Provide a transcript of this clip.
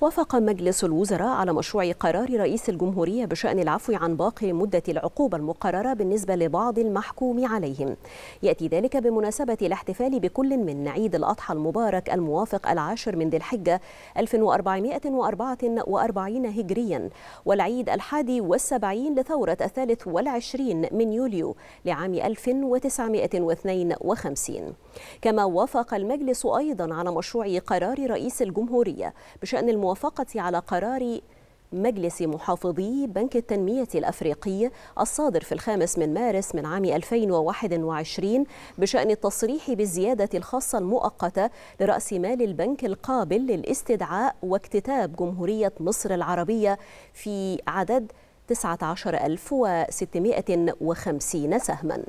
وافق مجلس الوزراء على مشروع قرار رئيس الجمهورية بشأن العفو عن باقي مدة العقوبة المقررة بالنسبة لبعض المحكوم عليهم يأتي ذلك بمناسبة الاحتفال بكل من عيد الأضحى المبارك الموافق العاشر من ذي الحجة 1444 هجريا والعيد الحادي والسبعين لثورة الثالث والعشرين من يوليو لعام 1952 كما وافق المجلس أيضا على مشروع قرار رئيس الجمهورية بشأن الموافقة على قرار مجلس محافظي بنك التنمية الأفريقي الصادر في الخامس من مارس من عام 2021 بشأن التصريح بالزيادة الخاصة المؤقتة لرأس مال البنك القابل للاستدعاء واكتتاب جمهورية مصر العربية في عدد 19650 سهماً